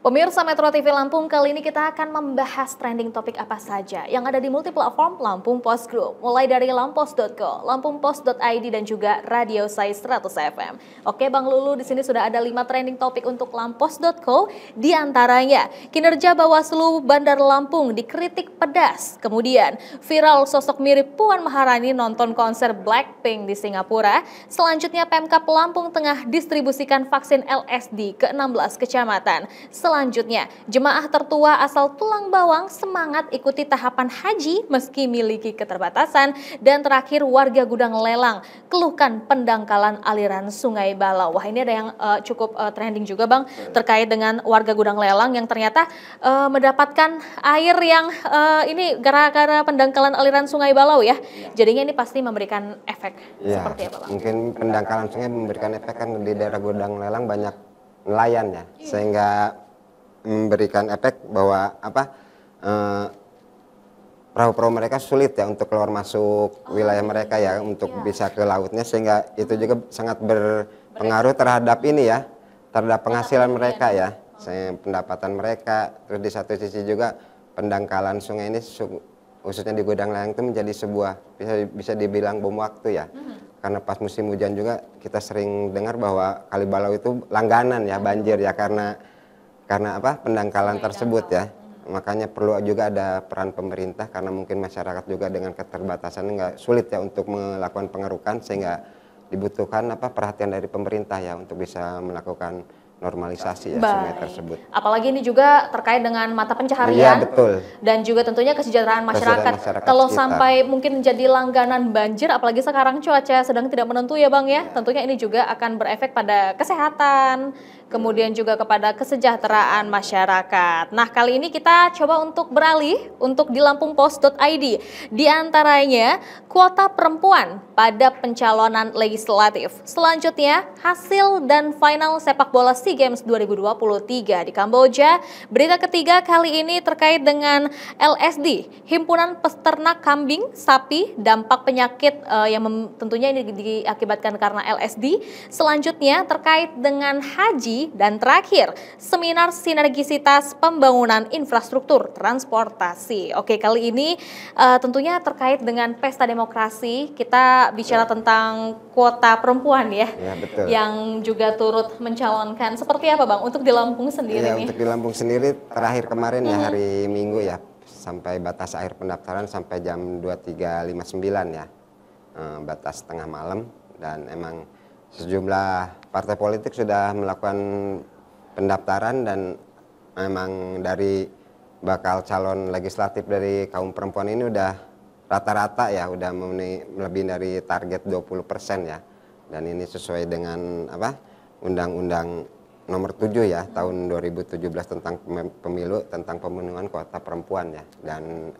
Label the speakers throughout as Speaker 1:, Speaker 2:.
Speaker 1: Pemirsa Metro TV Lampung, kali ini kita akan membahas trending topik apa saja yang ada di multiplatform Lampung Post Group, mulai dari lampos.co, lampungpost.id, dan juga Radio Sai 100 FM. Oke Bang Lulu, di sini sudah ada lima trending topik untuk lampos.co, di antaranya kinerja Bawaslu Bandar Lampung dikritik pedas, kemudian viral sosok mirip Puan Maharani nonton konser Blackpink di Singapura, selanjutnya Pemkap Lampung tengah distribusikan vaksin LSD ke 16 kecamatan selanjutnya. Jemaah tertua asal Tulang Bawang semangat ikuti tahapan haji meski miliki keterbatasan. Dan terakhir warga Gudang Lelang keluhkan pendangkalan aliran Sungai Balau. Wah ini ada yang uh, cukup uh, trending juga Bang terkait dengan warga Gudang Lelang yang ternyata uh, mendapatkan air yang uh, ini gara-gara pendangkalan aliran Sungai Balau ya. Jadinya ini pasti memberikan efek ya, seperti apa
Speaker 2: Bang? Mungkin pendangkalan sungai memberikan efek kan di daerah Gudang Lelang banyak nelayan ya, iya. sehingga memberikan efek bahwa apa eh, perahu-perahu mereka sulit ya untuk keluar masuk oh, wilayah mereka ya untuk iya. bisa ke lautnya sehingga itu juga hmm. sangat berpengaruh terhadap ini ya terhadap penghasilan mereka ya pendapatan mereka terus di satu sisi juga pendangkalan sungai ini khususnya di gudang layang itu menjadi sebuah bisa bisa dibilang bom waktu ya hmm. karena pas musim hujan juga kita sering dengar bahwa Kalibalau itu langganan ya banjir ya karena karena apa pendangkalan tersebut ya makanya perlu juga ada peran pemerintah karena mungkin masyarakat juga dengan keterbatasan nggak sulit ya untuk melakukan pengerukan sehingga dibutuhkan apa perhatian dari pemerintah ya untuk bisa melakukan normalisasi ya sungai
Speaker 1: tersebut. Apalagi ini juga terkait dengan mata pencaharian ya, betul. dan juga tentunya kesejahteraan masyarakat. masyarakat Kalau sekitar. sampai mungkin menjadi langganan banjir, apalagi sekarang cuaca sedang tidak menentu ya bang ya, ya. tentunya ini juga akan berefek pada kesehatan, kemudian juga kepada kesejahteraan masyarakat. Nah, kali ini kita coba untuk beralih untuk di lampungpost.id. Di antaranya, kuota perempuan pada pencalonan legislatif. Selanjutnya, hasil dan final sepak bola SEA SEA Games 2023 di Kamboja. Berita ketiga kali ini terkait dengan LSD, Himpunan Peternak Kambing, Sapi, dampak penyakit uh, yang tentunya ini diakibatkan karena LSD. Selanjutnya terkait dengan haji dan terakhir, seminar sinergisitas pembangunan infrastruktur transportasi. Oke, kali ini uh, tentunya terkait dengan pesta demokrasi. Kita bicara ya. tentang kuota perempuan ya, ya betul. yang juga turut mencalonkan seperti apa Bang untuk di Lampung sendiri ya, nih? Untuk
Speaker 2: di Lampung sendiri terakhir kemarin hmm. ya hari Minggu ya sampai batas akhir pendaftaran sampai jam 23.59 ya. Eh, batas tengah malam dan emang sejumlah partai politik sudah melakukan pendaftaran dan memang dari bakal calon legislatif dari kaum perempuan ini udah rata-rata ya udah memenuhi lebih dari target 20% ya. Dan ini sesuai dengan apa? undang-undang nomor 7 ya tahun 2017 tentang pemilu tentang pemenuhan kuota perempuan ya dan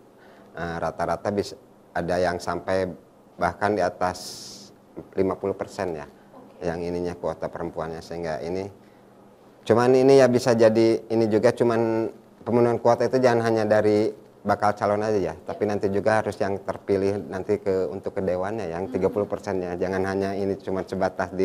Speaker 2: eh, rata-rata uh, bisa ada yang sampai bahkan di atas 50% ya okay. yang ininya kuota perempuannya sehingga ini cuman ini ya bisa jadi ini juga cuman pemenuhan kuota itu jangan hanya dari bakal calon aja ya, tapi iya. nanti juga harus yang terpilih nanti ke untuk ke dewannya ya, yang 30 hmm. persennya, jangan hanya ini cuma sebatas di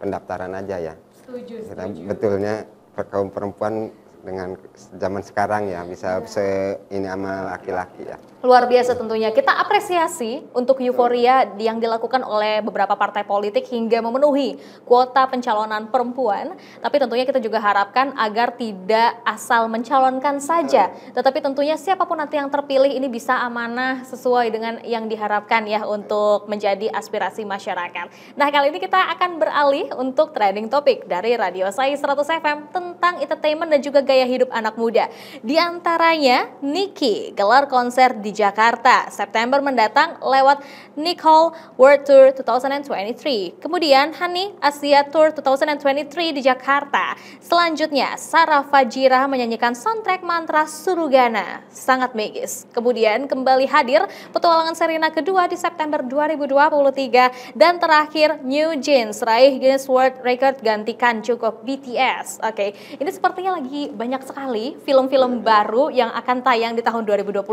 Speaker 2: pendaftaran aja ya.
Speaker 1: Setuju, setuju.
Speaker 2: betulnya kaum perempuan dengan zaman sekarang ya bisa ya. se ini sama laki-laki ya
Speaker 1: luar biasa tentunya. Kita apresiasi untuk euforia yang dilakukan oleh beberapa partai politik hingga memenuhi kuota pencalonan perempuan. Tapi tentunya kita juga harapkan agar tidak asal mencalonkan saja, tetapi tentunya siapapun nanti yang terpilih ini bisa amanah sesuai dengan yang diharapkan ya untuk menjadi aspirasi masyarakat. Nah, kali ini kita akan beralih untuk trending topik dari Radio Sai 100 FM tentang entertainment dan juga gaya hidup anak muda. Di antaranya Niki gelar konser di Jakarta September mendatang lewat Nicole World Tour 2023. Kemudian Hani Asia Tour 2023 di Jakarta. Selanjutnya Sarah Fajira menyanyikan soundtrack mantra Surugana. Sangat magis. Kemudian kembali hadir petualangan Serena kedua di September 2023 dan terakhir New Jeans raih Guinness World Record gantikan cukup BTS. Oke, okay. ini sepertinya lagi banyak sekali film-film baru yang akan tayang di tahun 2023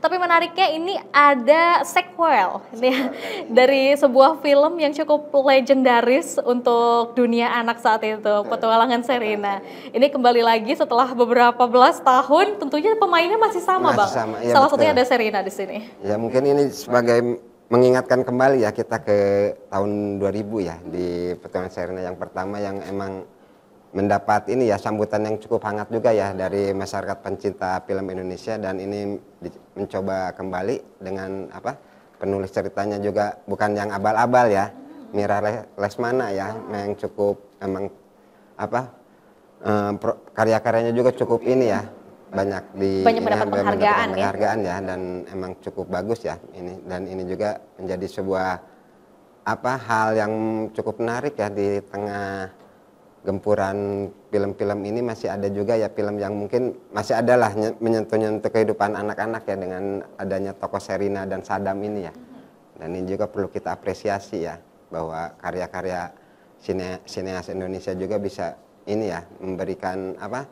Speaker 1: tapi menariknya ini ada sequel ya, dari sebuah film yang cukup legendaris untuk dunia anak saat itu, Petualangan Serena. Ini kembali lagi setelah beberapa belas tahun, tentunya pemainnya masih sama, masih Bang. Sama. Ya, Salah betul. satunya ada Serena di sini.
Speaker 2: Ya mungkin ini sebagai mengingatkan kembali ya kita ke tahun 2000 ya di Petualangan Serena yang pertama yang emang mendapat ini ya sambutan yang cukup hangat juga ya dari masyarakat pencinta film Indonesia dan ini mencoba kembali dengan apa penulis ceritanya juga bukan yang abal-abal ya Mira Lesmana ya yang cukup emang apa eh, karya-karyanya juga cukup ini ya banyak di banyak ini, ya, mendapat penghargaan, ya. penghargaan ya dan emang cukup bagus ya ini dan ini juga menjadi sebuah apa hal yang cukup menarik ya di tengah gempuran film-film ini masih ada juga ya film yang mungkin masih adalah menyentuh-nyentuh kehidupan anak-anak ya dengan adanya tokoh Serina dan Sadam ini ya. Dan ini juga perlu kita apresiasi ya bahwa karya-karya sine sineas Indonesia juga bisa ini ya memberikan apa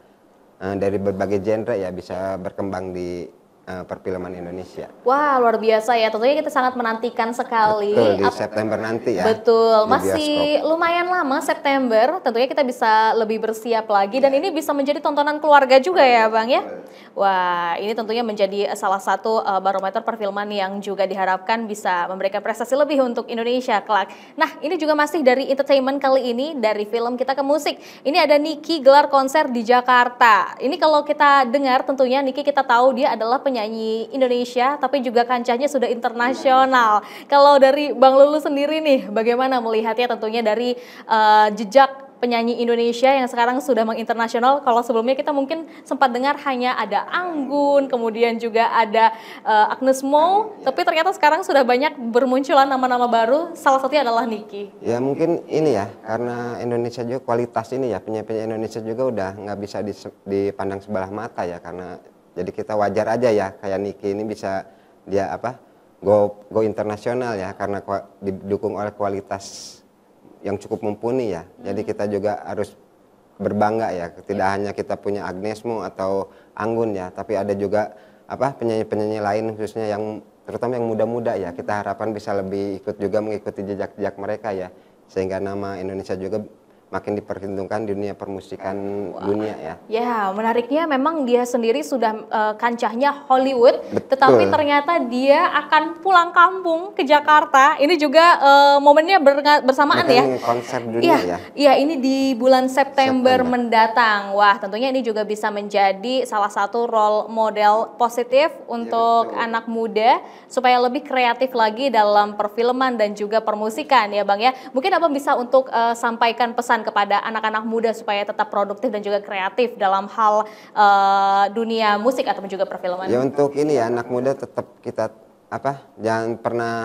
Speaker 2: eh, dari berbagai genre ya bisa berkembang di Eh, perfilman Indonesia.
Speaker 1: Wah, luar biasa ya. Tentunya kita sangat menantikan sekali. Betul, di
Speaker 2: September nanti ya. Betul, masih
Speaker 1: lumayan lama September. Tentunya kita bisa lebih bersiap lagi dan ini bisa menjadi tontonan keluarga juga ya, Bang ya. Wah, ini tentunya menjadi salah satu uh, barometer perfilman yang juga diharapkan bisa memberikan prestasi lebih untuk Indonesia kelak. Nah, ini juga masih dari entertainment kali ini dari film kita ke musik. Ini ada Niki gelar konser di Jakarta. Ini kalau kita dengar tentunya Niki kita tahu dia adalah penyanyi Indonesia tapi juga kancahnya sudah internasional. Kalau dari Bang Lulu sendiri nih, bagaimana melihatnya tentunya dari uh, jejak penyanyi Indonesia yang sekarang sudah menginternasional. Kalau sebelumnya kita mungkin sempat dengar hanya ada Anggun, kemudian juga ada uh, Agnes Mo, tapi ternyata sekarang sudah banyak bermunculan nama-nama baru. Salah satunya adalah Niki.
Speaker 2: Ya mungkin ini ya, karena Indonesia juga kualitas ini ya penyanyi-penyanyi Indonesia juga udah nggak bisa dipandang sebelah mata ya karena jadi kita wajar aja ya kayak Niki ini bisa dia apa go go internasional ya karena didukung oleh kualitas yang cukup mumpuni ya. Hmm. Jadi kita juga harus berbangga ya. Tidak hmm. hanya kita punya Agnesmu atau Anggun ya, tapi ada juga apa penyanyi-penyanyi lain khususnya yang terutama yang muda-muda ya. Kita hmm. harapan bisa lebih ikut juga mengikuti jejak-jejak mereka ya sehingga nama Indonesia juga makin diperhitungkan di dunia permusikan wow. dunia ya.
Speaker 1: Ya, menariknya memang dia sendiri sudah uh, kancahnya Hollywood, Betul. tetapi ternyata dia akan pulang kampung ke Jakarta. Ini juga uh, momennya bersamaan Bukan ya. Konser dunia ya. ya. Iya, ini di bulan September, September mendatang. Wah, tentunya ini juga bisa menjadi salah satu role model positif iya, untuk anak muda supaya lebih kreatif lagi dalam perfilman dan juga permusikan ya, Bang ya. Mungkin apa bisa untuk uh, sampaikan pesan kepada anak-anak muda supaya tetap produktif dan juga kreatif dalam hal uh, dunia musik atau juga perfilman? Ya
Speaker 2: untuk ini ya anak muda tetap kita apa jangan pernah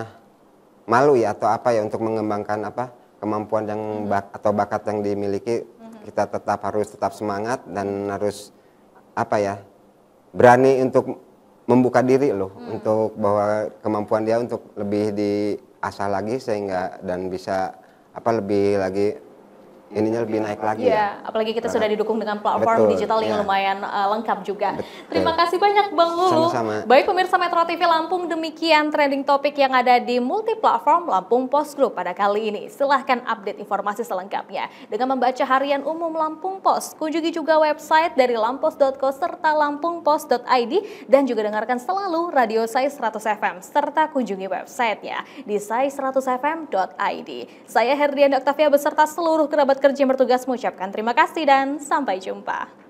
Speaker 2: malu ya atau apa ya untuk mengembangkan apa kemampuan yang hmm. bak, atau bakat yang dimiliki hmm. kita tetap harus tetap semangat dan harus apa ya berani untuk membuka diri loh hmm. untuk bahwa kemampuan dia untuk lebih diasah lagi sehingga dan bisa apa lebih lagi ininya lebih naik lagi ya. ya.
Speaker 1: Apalagi kita nah, sudah didukung dengan platform betul, digital yang ya. lumayan uh, lengkap juga. Betul. Terima kasih banyak Bang Lulu. Sama-sama. Baik pemirsa Metro TV Lampung demikian trending topik yang ada di multiplatform Lampung Post Group pada kali ini. Silahkan update informasi selengkapnya dengan membaca harian umum Lampung Post. Kunjungi juga website dari lampos.co serta lampungpost.id dan juga dengarkan selalu radio Sai 100 FM serta kunjungi websitenya di sai100fm.id. Saya Herdian Oktavia beserta seluruh kerabat kerja yang bertugas mengucapkan terima kasih dan sampai jumpa.